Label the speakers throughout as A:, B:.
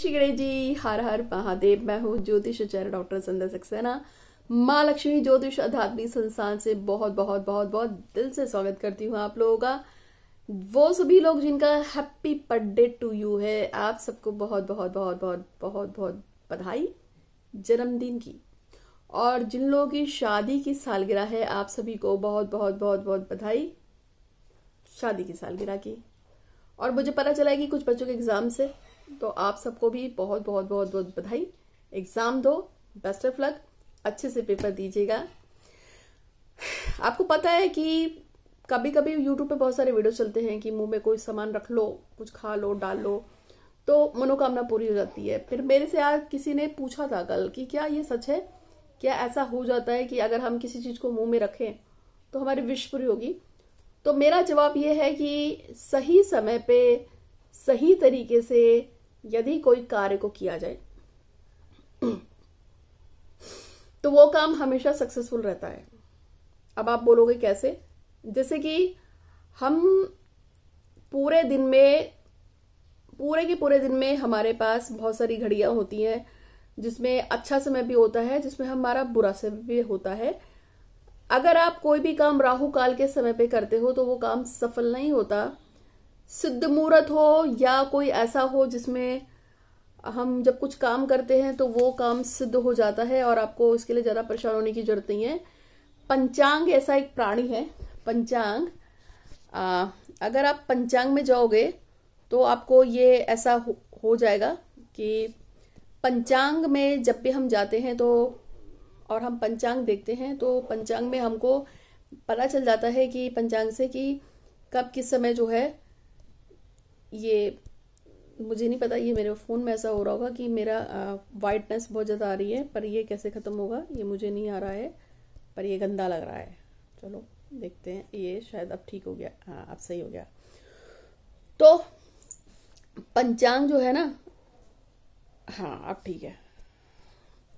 A: श्री जी हर हर महादेव मैं हूँ ज्योतिष आचार्य डॉक्टर संदर सक्सेना माँ लक्ष्मी ज्योतिष आध्यात्मिक संस्थान से बहुत बहुत बहुत बहुत दिल से स्वागत करती हूँ आप लोगों का वो सभी लोग जिनका हैप्पी बर्थडे टू यू है आप सबको बहुत बहुत बहुत बहुत बहुत बहुत बधाई जन्मदिन की और जिन लोगों की शादी की सालगिरह है आप सभी को बहुत बहुत बहुत बहुत बधाई शादी की सालगिरह की और मुझे पता चला है कि कुछ बच्चों के एग्जाम से तो आप सबको भी बहुत बहुत बहुत बहुत बधाई एग्जाम दो बेस्ट ऑफ लक अच्छे से पेपर दीजिएगा आपको पता है कि कभी कभी यूट्यूब पे बहुत सारे वीडियो चलते हैं कि मुंह में कोई सामान रख लो कुछ खा लो डाल लो तो मनोकामना पूरी हो जाती है फिर मेरे से आज किसी ने पूछा था कल कि क्या ये सच है क्या ऐसा हो जाता है कि अगर हम किसी चीज़ को मुंह में रखें तो हमारी विश पूरी होगी तो मेरा जवाब ये है कि सही समय पे सही तरीके से यदि कोई कार्य को किया जाए तो वो काम हमेशा सक्सेसफुल रहता है अब आप बोलोगे कैसे जैसे कि हम पूरे दिन में पूरे के पूरे दिन में हमारे पास बहुत सारी घड़ियां होती हैं जिसमें अच्छा समय भी होता है जिसमें हमारा बुरा समय भी होता है अगर आप कोई भी काम राहु काल के समय पे करते हो तो वो काम सफल नहीं होता सिद्ध मुहूर्त हो या कोई ऐसा हो जिसमें हम जब कुछ काम करते हैं तो वो काम सिद्ध हो जाता है और आपको इसके लिए ज़्यादा परेशान होने की जरूरत नहीं है पंचांग ऐसा एक प्राणी है पंचांग आ, अगर आप पंचांग में जाओगे तो आपको ये ऐसा हो, हो जाएगा कि पंचांग में जब भी हम जाते हैं तो और हम पंचांग देखते हैं तो पंचांग में हमको पता चल जाता है कि पंचांग से कि कब किस समय जो है ये मुझे नहीं पता ये मेरे फ़ोन में ऐसा हो रहा होगा कि मेरा वाइटनेस बहुत ज़्यादा आ रही है पर ये कैसे ख़त्म होगा ये मुझे नहीं आ रहा है पर ये गंदा लग रहा है चलो देखते हैं ये शायद अब ठीक हो गया हाँ अब सही हो गया तो पंचांग जो है ना हाँ अब ठीक है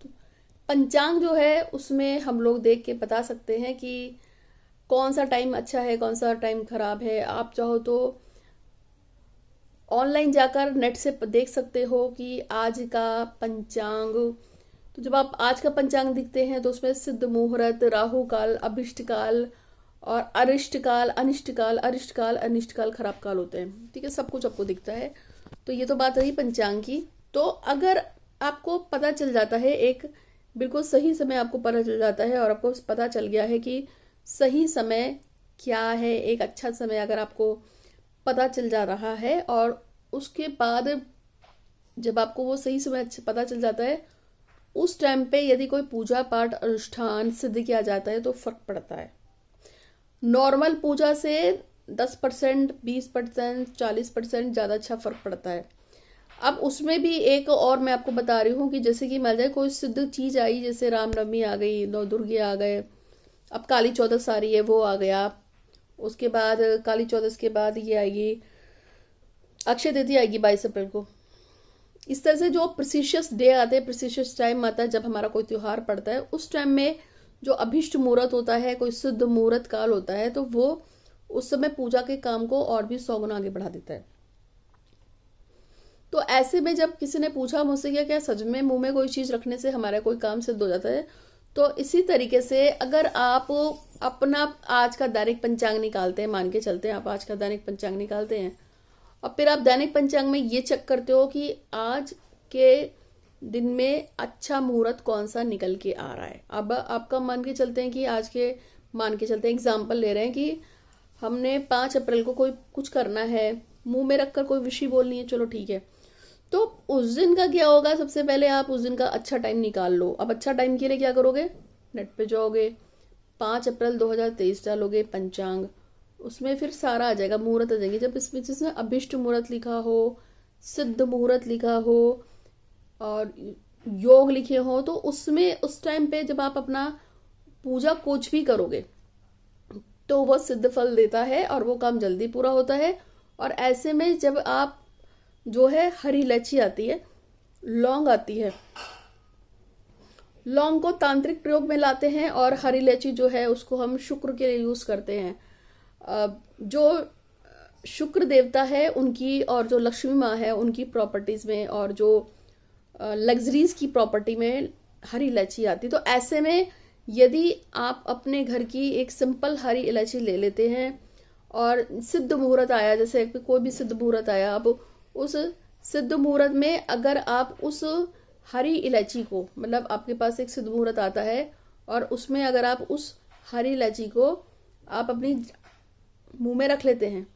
A: तो पंचांग जो है उसमें हम लोग देख के बता सकते हैं कि कौन सा टाइम अच्छा है कौन सा टाइम खराब है आप चाहो तो ऑनलाइन जाकर नेट से देख सकते हो कि आज का पंचांग तो जब आप आज का पंचांग दिखते हैं तो उसमें सिद्ध मुहूर्त राहु काल अभिष्ट काल और अरिष्ट काल अनिष्ट काल अरिष्ट काल अनिष्ट काल खराब काल होते हैं ठीक है सब कुछ आपको दिखता है तो ये तो बात रही पंचांग की तो अगर आपको पता चल जाता है एक बिल्कुल सही समय आपको पता चल जाता है और आपको पता चल गया है कि सही समय क्या है एक अच्छा समय अगर आपको पता चल जा रहा है और उसके बाद जब आपको वो सही समय पता चल जाता है उस टाइम पे यदि कोई पूजा पाठ अनुष्ठान सिद्ध किया जाता है तो फर्क पड़ता है नॉर्मल पूजा से दस परसेंट बीस परसेंट चालीस परसेंट ज़्यादा अच्छा फर्क पड़ता है अब उसमें भी एक और मैं आपको बता रही हूँ कि जैसे कि मैं जाए कोई सिद्ध चीज आई जैसे रामनवमी आ गई नौ दुर्गे आ गए अब काली चौदस आ रही है वो आ गया उसके बाद काली चौदस के बाद ये आएगी अक्षय तृतीया आएगी बाईस अप्रैल को इस तरह से जो प्रसिशियस डे आते हैं प्रसिशियस टाइम आता है जब हमारा कोई त्यौहार पड़ता है उस टाइम में जो अभिष्ट मुहूर्त होता है कोई शुद्ध मुहूर्त काल होता है तो वो उस समय पूजा के काम को और भी सौ गुना आगे बढ़ा देता है तो ऐसे में जब किसी ने पूछा मुझसे क्या क्या सज में मुंह में कोई चीज रखने से हमारा कोई काम सिद्ध हो जाता है तो इसी तरीके से अगर आप अपना आज का दैनिक पंचांग निकालते हैं मान के चलते हैं आप आज का दैनिक पंचांग निकालते हैं और फिर आप दैनिक पंचांग में ये चेक करते हो कि आज के दिन में अच्छा मुहूर्त कौन सा निकल के आ रहा है अब आपका मान के चलते हैं कि आज के मान के चलते हैं एग्जाम्पल ले रहे हैं कि हमने पाँच अप्रैल को कोई कुछ करना है मुंह में रखकर कोई विषय बोलनी है चलो ठीक है तो उस दिन का क्या होगा सबसे पहले आप उस दिन का अच्छा टाइम निकाल लो अब अच्छा टाइम के लिए क्या करोगे नेट पे जाओगे पाँच अप्रैल 2023 डालोगे पंचांग उसमें फिर सारा आ जाएगा मुहूर्त आ जाएंगे जब इसमें जिसमें अभिष्ट मुहूर्त लिखा हो सिद्ध मुहूर्त लिखा हो और योग लिखे हो तो उसमें उस टाइम पे जब आप अपना पूजा कुछ भी करोगे तो वह सिद्ध फल देता है और वो काम जल्दी पूरा होता है और ऐसे में जब आप जो है हरी इलायची आती है लौंग आती है लौंग को तांत्रिक प्रयोग में लाते हैं और हरी इलायची जो है उसको हम शुक्र के लिए यूज करते हैं जो शुक्र देवता है उनकी और जो लक्ष्मी माँ है उनकी प्रॉपर्टीज़ में और जो लग्जरीज़ की प्रॉपर्टी में हरी इलायची आती तो ऐसे में यदि आप अपने घर की एक सिंपल हरी इलायची ले लेते हैं और सिद्ध मुहूर्त आया जैसे कोई भी सिद्ध मुहूर्त आया अब उस सिद्ध मुहूर्त में अगर आप उस हरी इलायची को मतलब आपके पास एक सिद्ध मुहूर्त आता है और उसमें अगर आप उस हरी इलायची को आप अपनी मुंह में रख लेते हैं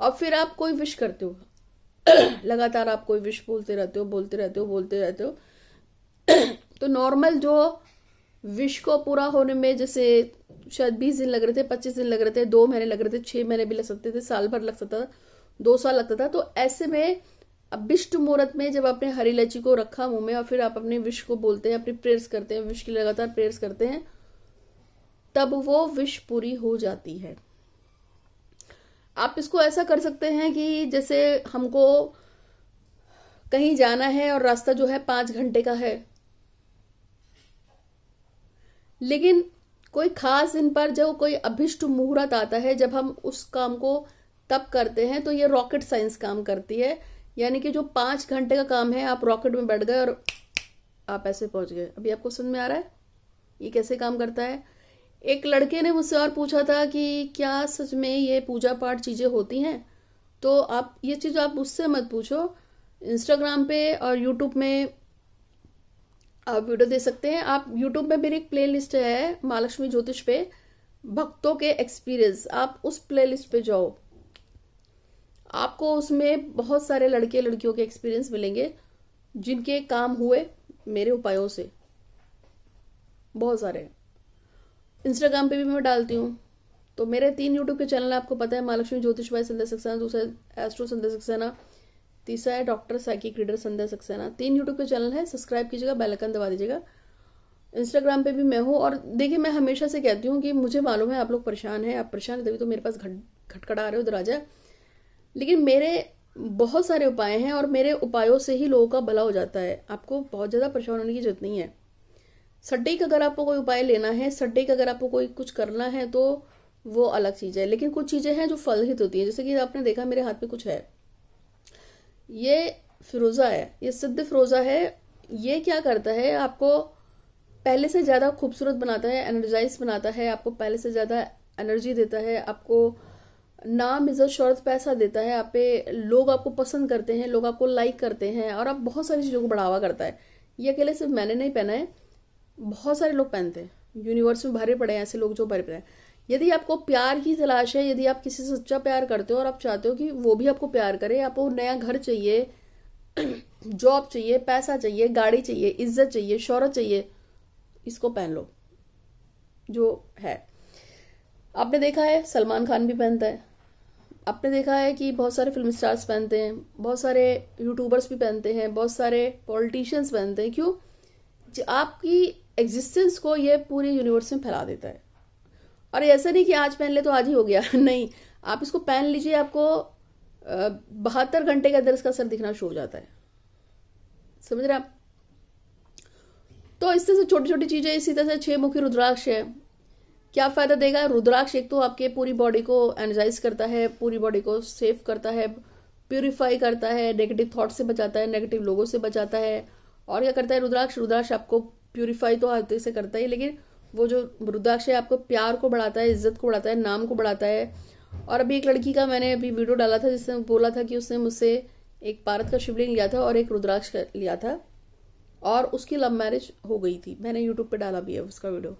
A: और फिर आप कोई विश करते हो लगातार आप कोई विश बोलते रहते हो बोलते रहते हो बोलते रहते हो तो नॉर्मल जो विश को पूरा होने में जैसे शायद बीस दिन लग रहे थे पच्चीस दिन लग रहे थे दो महीने लग रहे थे छह महीने भी लग सकते थे साल भर लग सकता था दो साल लगता था तो ऐसे में अभिष्ट मुहूर्त में जब आपने हरी इलायची को रखा मुंह में और फिर आप अपने विश को बोलते हैं अपनी प्रेयर्स करते हैं विश लिए लगातार प्रेयर्स करते हैं तब वो विश पूरी हो जाती है आप इसको ऐसा कर सकते हैं कि जैसे हमको कहीं जाना है और रास्ता जो है पांच घंटे का है लेकिन कोई खास दिन पर जब कोई अभिष्ट मुहूर्त आता है जब हम उस काम को तब करते हैं तो ये रॉकेट साइंस काम करती है यानी कि जो पांच घंटे का काम है आप रॉकेट में बैठ गए और आप ऐसे पहुंच गए अभी आपको समझ में आ रहा है ये कैसे काम करता है एक लड़के ने मुझसे और पूछा था कि क्या सच में ये पूजा पाठ चीज़ें होती हैं तो आप ये चीज़ आप उससे मत पूछो इंस्टाग्राम पे और यूट्यूब में आप वीडियो दे सकते हैं आप यूट्यूब में मेरी एक प्ले है महालक्ष्मी ज्योतिष पे भक्तों के एक्सपीरियंस आप उस लिस्ट पे जाओ आपको उसमें बहुत सारे लड़के लड़कियों के एक्सपीरियंस मिलेंगे जिनके काम हुए मेरे उपायों से बहुत सारे हैं इंस्टाग्राम पे भी मैं डालती हूँ तो मेरे तीन यूट्यूब के चैनल आपको पता है महालक्ष्मी ज्योतिष भाई संध्या सक्सेना दूसरा एस्ट्रो संध्या सक्सेना तीसरा है doctor psychic reader Sandhya Saxena तीन यूट्यूब के चैनल है सब्सक्राइब कीजिएगा बेलकन दबा दीजिएगा इंस्टाग्राम पे भी मैं हूँ और देखिए मैं हमेशा से कहती हूँ कि मुझे मालूम है आप लोग परेशान हैं आप परेशान तभी तो मेरे पास घट खटखड़ा रहे हो दराजा लेकिन मेरे बहुत सारे उपाय हैं और मेरे उपायों से ही लोगों का भला हो जाता है आपको बहुत ज़्यादा परेशान होने की जरूरत नहीं है सड्डे का अगर आपको कोई उपाय लेना है सड्डे का अगर आपको कोई कुछ करना है तो वो अलग चीज है लेकिन कुछ चीजें हैं जो फलहित होती है जैसे कि आपने देखा मेरे हाथ में कुछ है ये फिरोजा है ये सिद्ध फिरोजा है ये क्या करता है आपको पहले से ज्यादा खूबसूरत बनाता है एनर्जाइज बनाता है आपको पहले से ज्यादा एनर्जी देता है आपको नाम इज्जत शौरत पैसा देता है आप पे लोग आपको पसंद करते हैं लोग आपको लाइक करते हैं और आप बहुत सारी चीज़ों को बढ़ावा करता है ये अकेले सिर्फ मैंने नहीं पहना है बहुत सारे लोग पहनते हैं यूनिवर्स में भरे पड़े हैं ऐसे लोग जो भरे पड़े हैं यदि आपको प्यार की तलाश है यदि आप किसी से सच्चा प्यार करते हो और आप चाहते हो कि वो भी आपको प्यार करे आपको नया घर चाहिए जॉब चाहिए पैसा चाहिए गाड़ी चाहिए इज्जत चाहिए शौहरत चाहिए इसको पहन लो जो है आपने देखा है सलमान खान भी पहनता है आपने देखा है कि बहुत सारे फिल्म स्टार्स पहनते हैं बहुत सारे यूट्यूबर्स भी पहनते हैं बहुत सारे पॉलिटिशियंस पहनते हैं क्यों आपकी एग्जिस्टेंस को ये पूरे यूनिवर्स में फैला देता है और ऐसा नहीं कि आज पहन ले तो आज ही हो गया नहीं आप इसको पहन लीजिए आपको बहत्तर घंटे के अंदर इसका असर दिखना शुरू हो जाता है समझ रहे आप तो इस तरह से छोटी छोटी चीज़ें इसी तरह से छह मुखी रुद्राक्ष है क्या फ़ायदा देगा रुद्राक्ष एक तो आपके पूरी बॉडी को एनर्जाइज करता है पूरी बॉडी को सेफ करता है प्योरीफाई करता है नेगेटिव थॉट से बचाता है नेगेटिव लोगों से बचाता है और क्या करता है रुद्राक्ष रुद्राक्ष आपको प्यूरिफाई तो हाथ से करता ही लेकिन वो जो रुद्राक्ष है आपको प्यार को बढ़ाता है इज्जत को बढ़ाता है नाम को बढ़ाता है और अभी एक लड़की का मैंने अभी वीडियो डाला था जिसने बोला था कि उसने मुझसे एक पारत का शिवलिंग लिया था और एक रुद्राक्ष लिया था और उसकी लव मैरिज हो गई थी मैंने यूट्यूब पर डाला भी है उसका वीडियो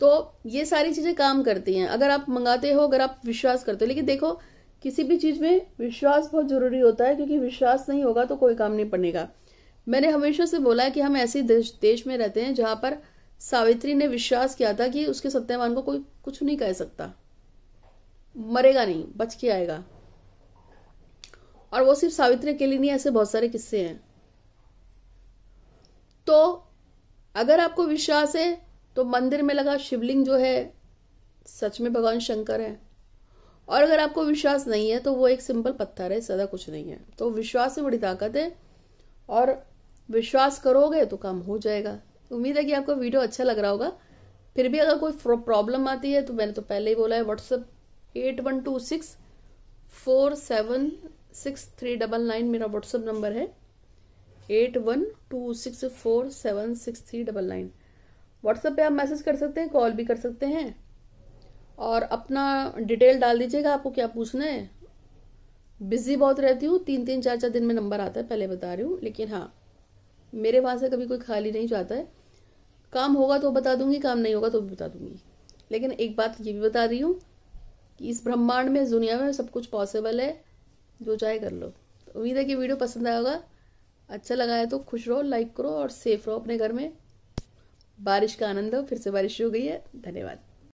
A: तो ये सारी चीज़ें काम करती हैं अगर आप मंगाते हो अगर आप विश्वास करते हो लेकिन देखो किसी भी चीज़ में विश्वास बहुत ज़रूरी होता है क्योंकि विश्वास नहीं होगा तो कोई काम नहीं पड़ेगा मैंने हमेशा से बोला है कि हम ऐसे देश, देश में रहते हैं जहां पर सावित्री ने विश्वास किया था कि उसके सत्यवान को कोई कुछ नहीं कह सकता मरेगा नहीं बच के आएगा और वो सिर्फ सावित्री के लिए नहीं ऐसे बहुत सारे किस्से हैं तो अगर आपको विश्वास है तो मंदिर में लगा शिवलिंग जो है सच में भगवान शंकर है और अगर आपको विश्वास नहीं है तो वो एक सिंपल पत्थर है सदा कुछ नहीं है तो विश्वास से बड़ी ताकत है और विश्वास करोगे तो काम हो जाएगा उम्मीद है कि आपको वीडियो अच्छा लग रहा होगा फिर भी अगर कोई प्रॉब्लम आती है तो मैंने तो पहले ही बोला है WhatsApp eight one two six four seven six three double nine मेरा व्हाट्सएप नंबर है eight one two six four seven six three double nine WhatsApp पे आप मैसेज कर सकते हैं कॉल भी कर सकते हैं और अपना डिटेल डाल दीजिएगा आपको क्या पूछना है बिजी बहुत रहती हूँ तीन तीन चार चार दिन में नंबर आता है पहले बता रही हूँ लेकिन हाँ मेरे वहां से कभी कोई खाली नहीं जाता है काम होगा तो बता दूंगी काम नहीं होगा तो भी बता दूंगी लेकिन एक बात ये भी बता रही हूँ कि इस ब्रह्मांड में इस दुनिया में सब कुछ पॉसिबल है जो चाहे कर लो तो उम्मीद है कि वीडियो पसंद आएगा अच्छा लगा है तो खुश रहो लाइक करो और सेफ रहो अपने घर में बारिश का आनंद हो फिर से बारिश हो गई है धन्यवाद